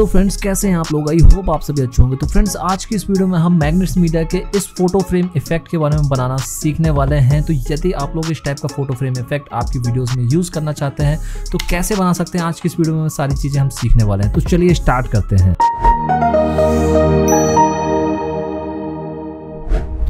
hello friends कैसे हैं आप लोग आई होप आप सभी अच्छे होंगे तो फ्रेंड्स आज की इस वीडियो में हम मैग्नेट्स मीडिया के इस फोटो फ्रेम इफेक्ट के बारे में बनाना सीखने वाले हैं तो यदि आप लोग इस टाइप का फोटो फ्रेम इफेक्ट आपकी वीडियोस में यूज़ करना चाहते हैं तो कैसे बना सकते हैं आज की इस वीडियो में सारी चीज़ें हम सीखने वाले हैं तो चलिए स्टार्ट करते हैं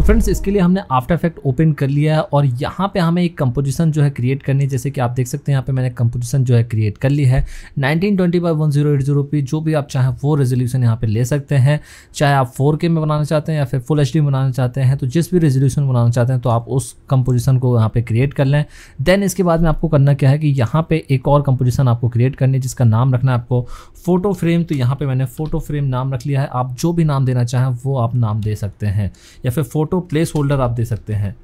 तो फ्रेंड्स इसके लिए हमने आफ्टर इफेक्ट ओपन कर लिया है और यहाँ पे हमें एक कंपोजिशन जो है क्रिएट करनी है जैसे कि आप देख सकते हैं यहाँ पे मैंने कंपोजिशन जो है क्रिएट कर ली है जीरो एट जीरो पी जो भी आप चाहें वो रेजोल्यूशन यहाँ पे ले सकते हैं चाहे आप 4K में बनाना चाहते हैं या फिर फुल एच बनाना चाहते हैं तो जिस भी रेजोल्यूशन बनाना चाहते हैं तो आप उस कंपोजिशन को यहाँ पर क्रिएट कर लें देन इसके बाद में आपको करना क्या है कि यहाँ पर एक और कंपोजिशन आपको क्रिएट करनी है जिसका नाम रखना है आपको फोटो फ्रेम तो यहाँ पर मैंने फोटो फ्रेम नाम रख लिया है आप जो भी नाम देना चाहें वो आप नाम दे सकते हैं या फिर फोटो फ़ोटो प्लेस होल्डर आप दे सकते हैं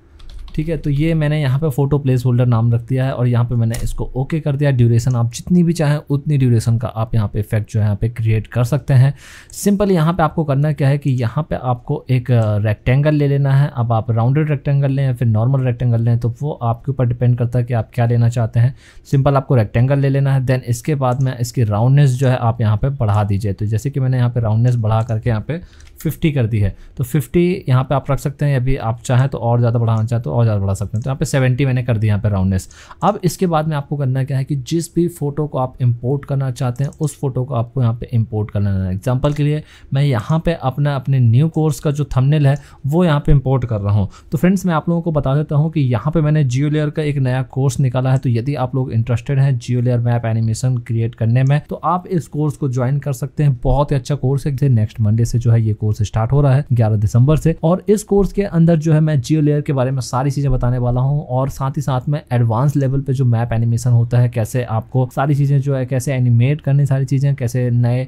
ठीक है तो ये मैंने यहाँ पे फ़ोटो प्लेस होल्डर नाम रख दिया है और यहाँ पे मैंने इसको ओके कर दिया ड्यूरेशन आप जितनी भी चाहें उतनी ड्यूरेशन का आप यहाँ पे इफेक्ट जो है यहाँ पे क्रिएट कर सकते हैं सिंपल यहाँ पे आपको करना क्या है कि यहाँ पे आपको एक रेक्टेंगल ले लेना है अब आप राउंडेड रेक्टेंगल लें फिर नॉर्मल रेक्टेंगल लें तो वो आपके ऊपर डिपेंड करता है कि आप क्या लेना चाहते हैं सिंपल आपको रेक्टेंगल ले लेना है देन इसके बाद में इसकी राउंडनेस जो है आप यहाँ पर बढ़ा दीजिए तो जैसे कि मैंने यहाँ पर राउंडनेस बढ़ा करके यहाँ पर फिफ्टी कर दी है तो फिफ्टी यहाँ पे आप रख सकते हैं अभी आप चाहें तो और ज़्यादा बढ़ाना चाहें तो और ज़्यादा बढ़ा सकते हैं तो यहाँ पे सेवेंटी मैंने कर दी यहाँ पे राउंडनेस अब इसके बाद में आपको करना क्या है कि जिस भी फोटो को आप इम्पोर्ट करना चाहते हैं उस फोटो को आपको यहाँ पर इम्पोर्ट करना है एग्जाम्पल के लिए मैं यहाँ पर अपना अपने न्यू कोर्स का जो थमनेल है वो यहाँ पर इम्पोर्ट कर रहा हूँ तो फ्रेंड्स मैं आप लोगों को बता देता हूँ कि यहाँ पर मैंने जियो लेयर का एक नया कोर्स निकाला है तो यदि आप लोग इंटरेस्टेड हैं geo layer map animation create करने में तो आप इस कोर्स को ज्वाइन कर सकते हैं बहुत ही अच्छा कोर्स है नेक्स्ट मंडे से जो है ये कोर्स कोर्स स्टार्ट हो रहा है ग्यारह दिसंबर से और इस कोर्स के अंदर जो है मैं जियो लेयर के बारे में सारी चीजें बताने वाला हूँ और साथ ही साथ में एडवांस लेवल पे जो मैप एनिमेशन होता है कैसे आपको सारी चीजें जो है कैसे एनिमेट करनी सारी चीजें कैसे नए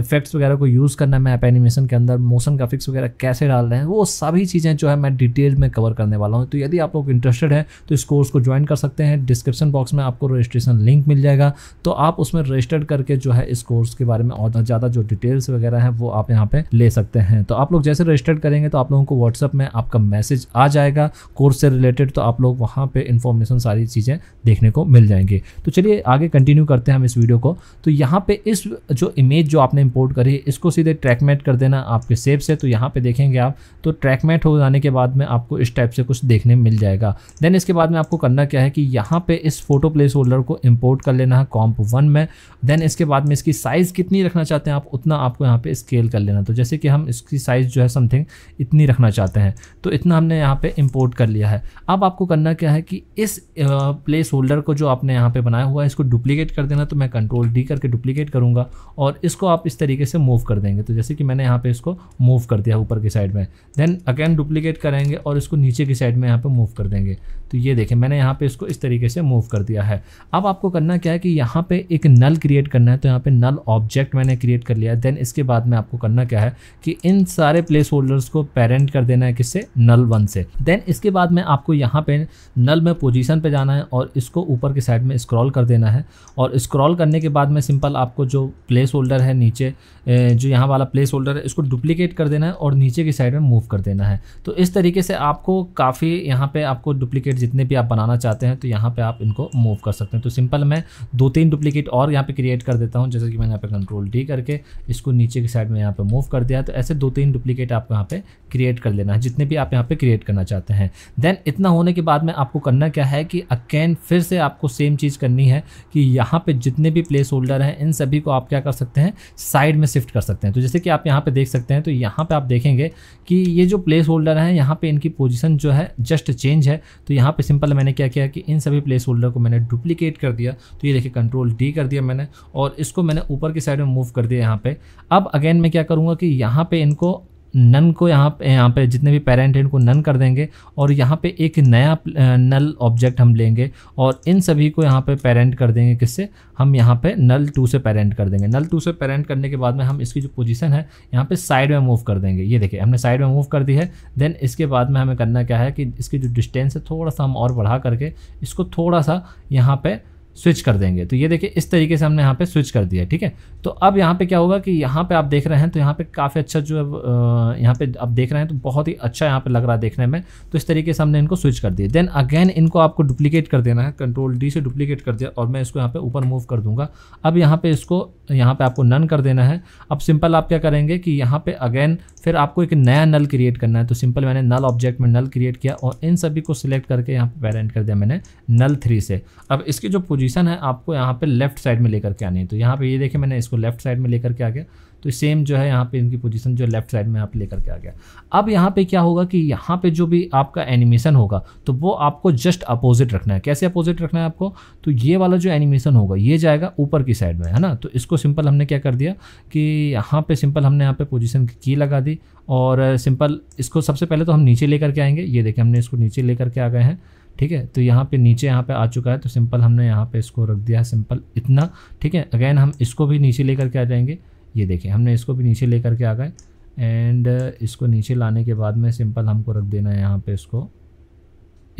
इफेक्ट्स वगैरह को यूज करना मैप एनिमेशन के अंदर मोशन ग्राफिक्स वगैरह कैसे डाल रहे हैं वो सभी चीजें जो है मैं डिटेल में कवर करने वाला हूँ तो यदि आप लोग इंटरेस्टेड है तो इस कोर्स को ज्वाइन कर सकते हैं डिस्क्रिप्शन बॉक्स में आपको रजिस्ट्रेशन लिंक मिल जाएगा तो आप उसमें रजिस्टर्ड करके जो है इस कोर्स के बारे में और ज़्यादा जो डिटेल्स वगैरह है वो आप यहाँ पे ले सकते हैं करते हैं तो आप लोग जैसे रजिस्टर्ड करेंगे तो आप लोगों को व्हाट्सअप में आपका मैसेज आ जाएगा कोर्स से रिलेटेड तो आप लोग वहाँ पर इन्फॉर्मेशन सारी चीज़ें देखने को मिल जाएंगी तो चलिए आगे कंटिन्यू करते हैं हम इस वीडियो को तो यहाँ पर इस जो इमेज जो आपने इम्पोर्ट करी है इसको सीधे ट्रैकमेट कर देना आपके सेब से तो यहाँ पर देखेंगे आप तो ट्रैकमेट हो जाने के बाद में आपको इस टाइप से कुछ देखने मिल जाएगा देन इसके बाद में आपको करना क्या है कि यहाँ पे इस फोटो प्लेस होल्डर को इम्पोर्ट कर लेना है कॉम्प वन में देन इसके बाद में इसकी साइज़ कितनी रखना चाहते हैं आप उतना आपको यहाँ पे स्केल कर लेना तो जैसे कि हम इसकी साइज़ जो है समथिंग इतनी रखना चाहते हैं तो इतना हमने यहाँ पे इंपोर्ट कर लिया है अब आपको करना क्या है कि इस प्लेस होल्डर को जो आपने यहाँ पे बनाया हुआ है इसको डुप्लीकेट कर देना तो मैं कंट्रोल डी करके डुप्लीकेट करूँगा और इसको आप इस तरीके से मूव कर देंगे तो जैसे कि मैंने यहाँ पर इसको मूव कर दिया ऊपर की साइड में देन अगेन डुप्लीकेट करेंगे और इसको नीचे की साइड में यहाँ पर मूव कर देंगे तो ये देखें मैंने यहाँ पर इसको इस तरीके से मूव कर दिया है अब आपको करना क्या है कि यहाँ पर एक नल क्रिएट करना है तो यहाँ पर नल ऑब्जेक्ट मैंने क्रिएट कर लिया देन इसके बाद में आपको करना क्या है कि इन सारे प्लेस होल्डर्स को पेरेंट कर देना है किससे नल वन से देन इसके बाद में आपको यहाँ पे नल में पोजीशन पे जाना है और इसको ऊपर के साइड में स्क्रॉल कर देना है और स्क्रॉल करने के बाद में सिंपल आपको जो प्लेस होल्डर है नीचे जो यहाँ वाला प्लेस होल्डर है इसको डुप्लीकेट कर देना है और नीचे की साइड में मूव कर देना है तो इस तरीके से आपको काफ़ी यहाँ पर आपको डुप्लीकेट जितने भी आप बनाना चाहते हैं तो यहाँ पर आप इनको मूव कर सकते हैं तो सिंपल मैं दो तीन डुप्लीकेट और यहाँ पर क्रिएट कर देता हूँ जैसे कि मैंने यहाँ पे कंट्रोल डी करके इसको नीचे की साइड में यहाँ पर मूव कर दिया तो ऐसे से दो तीन डुप्लीकेट आपको यहाँ पे क्रिएट कर लेना है जितने भी आप यहाँ पे क्रिएट करना चाहते हैं देन इतना होने के बाद में आपको करना क्या है कि अकेन फिर से आपको सेम चीज़ करनी है कि यहाँ पे जितने भी प्लेस होल्डर हैं इन सभी को आप क्या कर सकते हैं साइड में शिफ्ट कर सकते हैं तो जैसे कि आप यहाँ पे देख सकते हैं तो यहाँ पे आप देखेंगे कि ये जो प्लेस होल्डर हैं यहाँ पर इनकी पोजिशन जो है जस्ट चेंज है तो यहाँ पर सिंपल मैंने क्या किया कि इन सभी प्लेस होल्डर को मैंने डुप्लीकेट कर दिया तो ये देखिए कंट्रोल डी कर दिया मैंने और इसको मैंने ऊपर की साइड में मूव कर दिया यहाँ पर अब अगेन मैं क्या करूँगा कि यहाँ पर इनको नन को यहाँ पे यहाँ पे जितने भी पेरेंट हैं इनको नन कर देंगे और यहाँ पे एक नया नल ऑब्जेक्ट हम लेंगे और इन सभी को यहाँ पे पेरेंट कर देंगे किससे हम यहाँ पे नल टू से पेरेंट कर देंगे नल टू से पेरेंट करने के बाद में हम इसकी जो पोजीशन है यहाँ पे साइड में मूव कर देंगे ये देखिए हमने साइड में मूव कर दी है देन इसके बाद में हमें करना क्या है कि इसकी जो डिस्टेंस है थोड़ा सा हम और बढ़ा करके इसको थोड़ा सा यहाँ पर स्विच कर देंगे तो ये देखिए इस तरीके से हमने यहाँ पे स्विच कर दिया ठीक है तो अब यहाँ पे क्या होगा कि यहाँ पे आप देख रहे हैं तो यहाँ पे काफ़ी अच्छा जो है यहाँ पे आप देख रहे हैं तो बहुत ही अच्छा यहाँ पे लग रहा है देखने में तो इस तरीके से हमने इनको स्विच कर दिया देन अगेन इनको आपको डुप्लीकेट कर देना है कंट्रोल डी से डुप्लीकेट कर दिया और मैं इसको यहाँ पर ऊपर मूव कर दूंगा अब यहाँ पर इसको यहाँ पर आपको नन कर देना है अब सिंपल आप क्या करेंगे कि यहाँ पर अगेन फिर आपको एक नया नल क्रिएट करना है तो सिंपल मैंने नल ऑब्जेक्ट में नल क्रिएट किया और इन सभी को सिलेक्ट करके यहाँ पर पेरेंट कर दिया मैंने नल थ्री से अब इसकी जो पोजिशन पोजीशन है आपको यहाँ पे लेफ्ट साइड में लेकर के आनी है तो यहाँ पे ये देखिए मैंने इसको लेफ्ट साइड में लेकर के आ गया तो सेम जो है यहाँ पे इनकी पोजीशन जो लेफ्ट साइड में आप लेकर के आ गया अब यहाँ पे क्या होगा कि यहाँ पे जो भी आपका एनिमेशन होगा तो वो आपको जस्ट अपोजिट रखना है कैसे अपोजिट रखना है आपको तो ये वाला जो एनिमेशन होगा ये जाएगा ऊपर की साइड में है ना तो इसको सिंपल हमने क्या कर दिया कि यहाँ पर सिंपल हमने यहाँ पर पोजिशन की लगा दी और सिंपल इसको सबसे पहले तो हम नीचे लेकर के आएंगे ये देखें हमने इसको नीचे लेकर के आ गए हैं ठीक है तो यहाँ पे नीचे यहाँ पे आ चुका है तो सिंपल हमने यहाँ पे इसको रख दिया है सिंपल इतना ठीक है अगेन हम इसको भी नीचे लेकर के आ जाएंगे ये देखें हमने इसको भी नीचे लेकर के आ गए एंड इसको नीचे लाने के बाद में सिंपल हमको रख देना है यहाँ पे इसको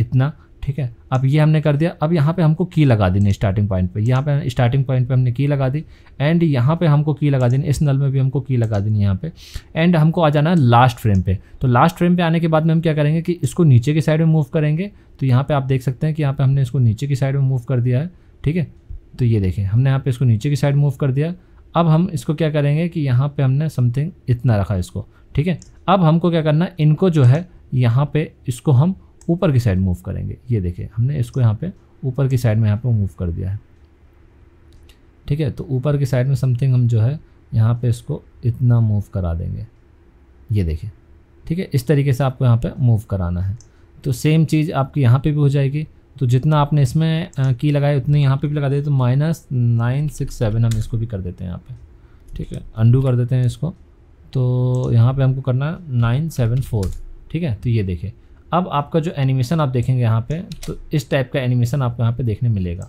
इतना ठीक है अब ये हमने कर दिया अब यहाँ पे हमको की लगा देनी स्टार्टिंग पॉइंट पे यहाँ पे स्टार्टिंग पॉइंट पे हमने की लगा दी एंड यहाँ पे हमको की लगा देनी इस नल में भी हमको की लगा देनी यहाँ पे एंड हमको आ जाना है लास्ट फ्रेम पे तो लास्ट फ्रेम पे आने के बाद में हम क्या करेंगे कि इसको नीचे की साइड में मूव करेंगे तो यहाँ पर आप देख सकते हैं कि यहाँ पर हमने इसको नीचे की साइड में मूव कर दिया है ठीक है तो ये देखें हमने यहाँ पर इसको नीचे की साइड मूव कर दिया अब हम इसको क्या करेंगे कि यहाँ पर हमने समथिंग इतना रखा इसको ठीक है अब हमको क्या करना इनको जो है यहाँ पर इसको हम ऊपर की साइड मूव करेंगे ये देखिए हमने इसको यहाँ पे ऊपर की साइड में यहाँ पे मूव कर दिया है ठीक है तो ऊपर की साइड में समथिंग हम जो है यहाँ पे इसको इतना मूव करा देंगे ये देखिए ठीक है इस तरीके से आपको यहाँ पे मूव कराना है तो सेम चीज़ आपकी यहाँ पे भी हो जाएगी तो जितना आपने इसमें की लगाई उतनी यहाँ पर भी लगा दी तो माइनस नाइन सिक्स सेवन हम इसको भी कर देते हैं यहाँ पर ठीक है अंडू कर देते हैं इसको तो यहाँ पर हमको करना है नाइन सेवन फोर ठीक है तो ये देखें अब आपका जो एनिमेशन आप देखेंगे यहाँ पे तो इस टाइप का एनिमेशन आपको यहाँ पे देखने मिलेगा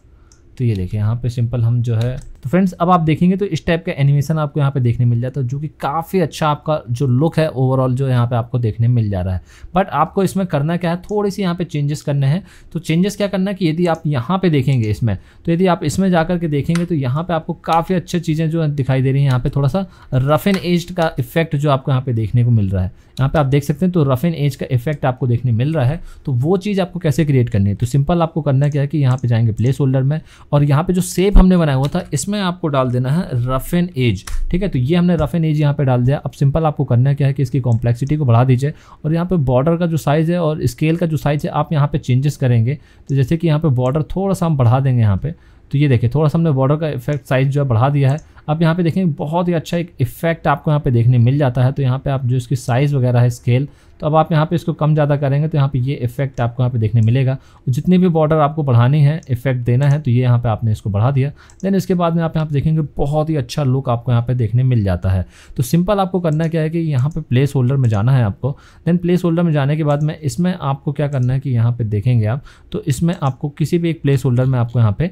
तो ये देखिए यहाँ पे सिंपल हम जो है तो फ्रेंड्स अब आप देखेंगे तो इस टाइप का एनिमेशन आपको यहाँ पे देखने मिल जाता है जो कि काफ़ी अच्छा आपका जो लुक है ओवरऑल जो यहाँ पे आपको देखने मिल जा रहा है बट आपको इसमें करना क्या है थोड़ी सी यहाँ पे चेंजेस करने हैं तो चेंजेस क्या करना है कि यदि आप यहाँ पे देखेंगे इसमें तो यदि आप इसमें जा के देखेंगे तो यहाँ पर आपको काफ़ी अच्छी चीज़ें जो दिखाई दे रही हैं यहाँ पर थोड़ा सा रफ एन एज का इफेक्ट जो आपको यहाँ पर देखने को मिल रहा है यहाँ पर आप देख सकते हैं तो रफ एन एज का इफेक्ट आपको देखने मिल रहा है तो वो चीज़ आपको कैसे क्रिएट करनी है तो सिंपल आपको करना क्या है कि यहाँ पर जाएंगे प्लेस होल्डर में और यहाँ पर जो सेप हमने बनाया हुआ था इसमें इसमें आपको डाल देना है रफ एन एज ठीक है तो ये हमने रफ एन एज यहाँ पे डाल दिया अब सिंपल आपको करना क्या है कि इसकी कॉम्प्लेक्सिटी को बढ़ा दीजिए और यहाँ पे बॉर्डर का जो साइज़ है और स्केल का जो साइज़ है आप यहाँ पे चेंजेस करेंगे तो जैसे कि यहाँ पे बॉर्डर थोड़ा सा हम बढ़ा देंगे यहाँ पे तो ये देखिए थोड़ा सा हमने बॉर्डर का इफेक्ट साइज़ जो है बढ़ा दिया है अब यहाँ पे देखें बहुत ही अच्छा एक इफेक्ट आपको यहाँ पे देखने मिल जाता है तो यहाँ पे आप जो इसकी साइज़ वगैरह है स्केल तो अब आप यहाँ पे इसको कम ज़्यादा करेंगे तो यहाँ पे ये इफेक्ट आपको यहाँ पे देखने मिलेगा जितने भी बॉर्डर आपको बढ़ानी है इफेक्ट देना है तो ये यहाँ पे आपने इसको बढ़ा दिया देन इसके बाद में आप यहाँ पे देखेंगे बहुत ही अच्छा लुक आपको यहाँ पे देखने मिल जाता है तो सिंपल आपको करना क्या है कि यहाँ पर प्लेस होल्डर में जाना है आपको देन प्लेस होल्डर में जाने के बाद में इसमें आपको क्या करना है कि यहाँ पर देखेंगे आप तो इसमें आपको किसी भी एक प्लेस होल्डर में आपको यहाँ पर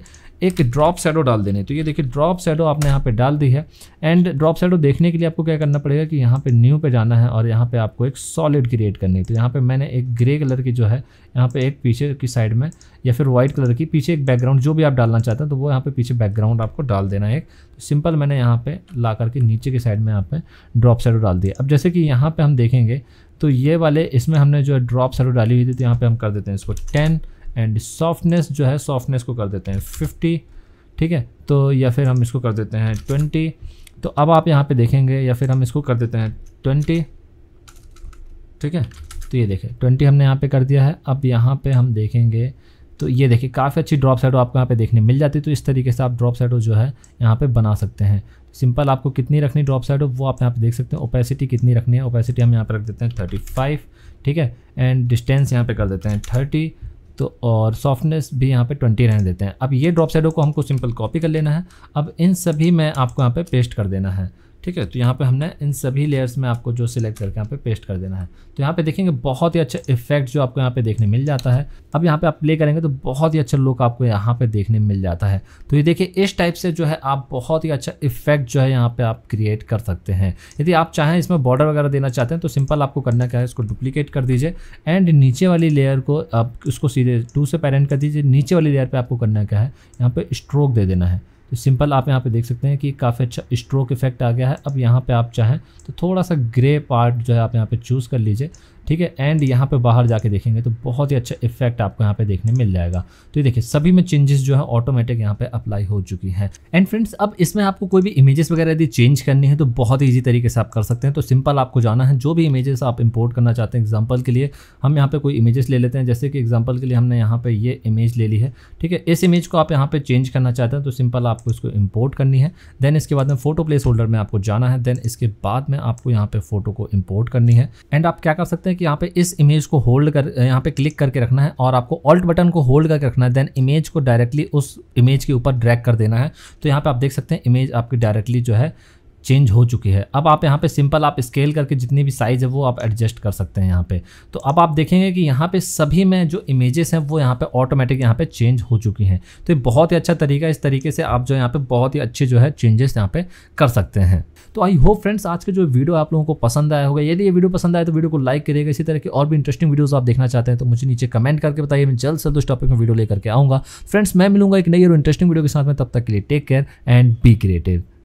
एक ड्रॉप सेडो डाल देने तो ये देखिए ड्रॉप सेडो आपने यहाँ पर डाल डाल दी है एंड ड्रॉप शैडो देखने के लिए आपको क्या करना पड़ेगा कि यहाँ पे न्यू पे जाना है और यहाँ पे आपको एक सॉलिड क्रिएट करनी है तो यहाँ पे मैंने एक ग्रे कलर की जो है यहाँ पे एक पीछे की साइड में या फिर वाइट कलर की पीछे एक बैकग्राउंड जो भी आप डालना चाहते हैं तो वो यहाँ पे पीछे बैकग्राउंड आपको डाल देना है एक तो सिंपल मैंने यहाँ पे ला करके नीचे की साइड में यहाँ पे ड्रॉप शैडो डाल दिया अब जैसे कि यहाँ पे हम देखेंगे तो ये वाले इसमें हमने जो है ड्रॉप शैडो डाली हुई थी तो यहाँ पे हम कर देते हैं इसको टेन एंड सॉफ्टनेस जो है सॉफ्टनेस को कर देते हैं फिफ्टी ठीक है तो या फिर हम इसको कर देते हैं ट्वेंटी तो अब आप यहाँ पे देखेंगे या फिर हम इसको कर देते हैं ट्वेंटी ठीक है तो ये देखें ट्वेंटी हमने यहाँ पे कर दिया है अब यहाँ पे हम देखेंगे तो ये देखिए काफ़ी अच्छी ड्रॉप साइडो आपको यहाँ पे देखने मिल जाती तो इस तरीके से आप ड्रॉप साइडो जो है यहाँ पे बना सकते हैं सिंपल आपको कितनी रखनी ड्रॉप साइडो वो आप यहाँ पर देख सकते हैं ओपेसिटी कितनी रखनी है ओपेसिटी हम यहाँ पर रख देते हैं थर्टी फाइव ठीक है एंड डिस्टेंस यहाँ पर कर देते हैं थर्टी तो और सॉफ्टनेस भी यहाँ पे ट्वेंटी रहने देते हैं अब ये ड्रॉप शेडो को हमको सिंपल कॉपी कर लेना है अब इन सभी में आपको यहाँ पे पेस्ट कर देना है ठीक है तो यहाँ पे हमने इन सभी लेयर्स में आपको जो सिलेक्ट करके यहाँ पे पेस्ट कर देना है तो यहाँ पे देखेंगे बहुत ही अच्छा इफेक्ट जो आपको यहाँ पे देखने मिल जाता है अब यहाँ पे आप प्ले करेंगे तो बहुत ही अच्छा लुक आपको यहाँ पे देखने मिल जाता है तो ये देखिए इस टाइप से जो है आप बहुत ही अच्छा इफेक्ट जो है यहाँ पे आप क्रिएट कर सकते हैं यदि आप चाहें इसमें बॉर्डर वगैरह देना चाहते हैं तो सिंपल आपको करना क्या है इसको डुप्लीकेट कर दीजिए एंड नीचे वाली लेयर को आप उसको सीधे टू से पेरेंट कर दीजिए नीचे वाली लेयर पर आपको करना क्या है यहाँ पर स्ट्रोक दे देना है तो सिंपल आप यहाँ पे देख सकते हैं कि काफ़ी अच्छा स्ट्रोक इफेक्ट आ गया है अब यहाँ पे आप चाहें तो थोड़ा सा ग्रे पार्ट जो है आप यहाँ पे चूज़ कर लीजिए ठीक है एंड यहाँ पे बाहर जाके देखेंगे तो बहुत ही अच्छा इफेक्ट आपको यहाँ पे देखने मिल जाएगा तो ये देखिए सभी में चेंजेस जो है ऑटोमेटिक यहाँ पे अप्लाई हो चुकी है एंड फ्रेंड्स अब इसमें आपको कोई भी इमेजेस वगैरह यदि चेंज करनी है तो बहुत ईजी तरीके से आप कर सकते हैं तो सिंपल आपको जाना है जो भी इमेजेस आप इम्पोर्ट करना चाहते हैं एग्जाम्पल के लिए हम यहाँ पे कोई इमेजेस ले लेते हैं जैसे कि एग्जाम्पल के लिए हमने यहाँ पे ये इमेज ले ली है ठीक है इस इमेज को आप यहाँ पे चेंज करना चाहते हैं तो सिंपल आपको इसको इम्पोर्ट करनी है देन इसके बाद में फोटो प्लेस होल्डर में आपको जाना है देन इसके बाद में आपको यहाँ पे फोटो को इम्पोर्ट करनी है एंड आप क्या कर सकते हैं कि यहाँ पे इस इमेज को होल्ड कर यहाँ पे क्लिक करके रखना है और आपको ऑल्ट बटन को होल्ड करके रखना है देन इमेज को डायरेक्टली उस इमेज के ऊपर ड्रैग कर देना है तो यहाँ पे आप देख सकते हैं इमेज आपकी डायरेक्टली जो है चेंज हो चुकी है अब आप यहाँ पे सिंपल आप स्केल करके जितनी भी साइज़ है वो आप एडजस्ट कर सकते हैं यहाँ पे तो अब आप देखेंगे कि यहाँ पे सभी में जो इमेजेस हैं वो यहाँ पे ऑटोमेटिक यहाँ पे चेंज हो चुकी हैं तो ये बहुत ही अच्छा तरीका इस तरीके से आप जो यहाँ पे बहुत ही अच्छे जो है चेंजेस यहाँ पे कर सकते हैं तो आई होप फ्रेंड्स आज का जो वीडियो आप लोगों को पसंद आया होगा यदि ये वीडियो पसंद आए तो वीडियो को लाइक करिएगा इसी तरह की और भी इंटरेस्टिंग वीडियोज आप देखना चाहते हैं तो मुझे नीचे कमेंट करके बताइए मैं जल्द से जल्द उस टॉपिक में वीडियो लेकर के आऊँगा फ्रेंड्स मैं मिलूंगा एक नई और इंटरेस्टिंग वीडियो के साथ में तब तक के लिए take care and be creative